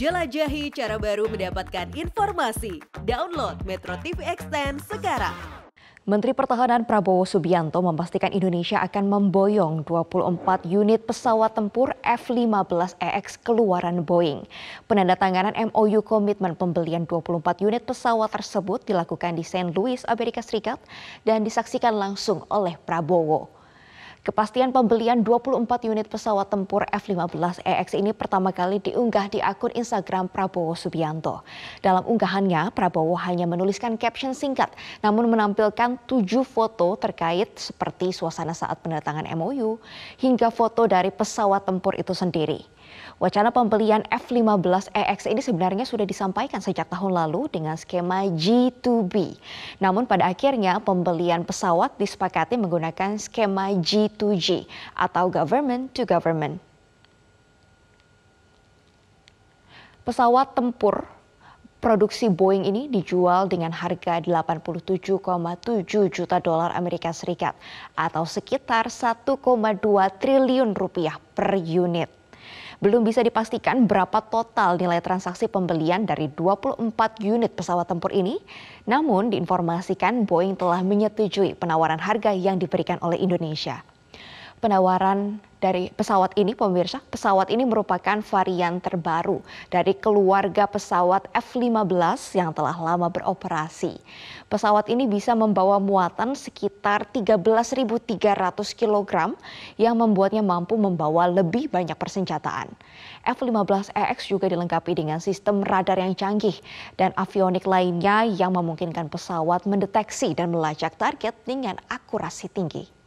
Jelajahi cara baru mendapatkan informasi. Download Metro TV Extend sekarang. Menteri Pertahanan Prabowo Subianto memastikan Indonesia akan memboyong 24 unit pesawat tempur F-15EX e keluaran Boeing. Penandatanganan MOU komitmen pembelian 24 unit pesawat tersebut dilakukan di St. Louis, Amerika Serikat dan disaksikan langsung oleh Prabowo. Kepastian pembelian 24 unit pesawat tempur F-15EX e ini pertama kali diunggah di akun Instagram Prabowo Subianto. Dalam unggahannya, Prabowo hanya menuliskan caption singkat, namun menampilkan tujuh foto terkait seperti suasana saat penandatangan MOU, hingga foto dari pesawat tempur itu sendiri. Wacana pembelian F-15EX e ini sebenarnya sudah disampaikan sejak tahun lalu dengan skema G2B. Namun pada akhirnya pembelian pesawat disepakati menggunakan skema G2 b G2G atau Government to Government. Pesawat tempur Produksi Boeing ini dijual dengan harga 87,7 juta dolar Amerika Serikat atau sekitar 1,2 triliun rupiah per unit. Belum bisa dipastikan berapa total nilai transaksi pembelian dari 24 unit pesawat tempur ini, namun diinformasikan Boeing telah menyetujui penawaran harga yang diberikan oleh Indonesia penawaran dari pesawat ini pemirsa, pesawat ini merupakan varian terbaru dari keluarga pesawat F-15 yang telah lama beroperasi. Pesawat ini bisa membawa muatan sekitar 13.300 kg yang membuatnya mampu membawa lebih banyak persenjataan. F-15EX e juga dilengkapi dengan sistem radar yang canggih dan avionik lainnya yang memungkinkan pesawat mendeteksi dan melacak target dengan akurasi tinggi.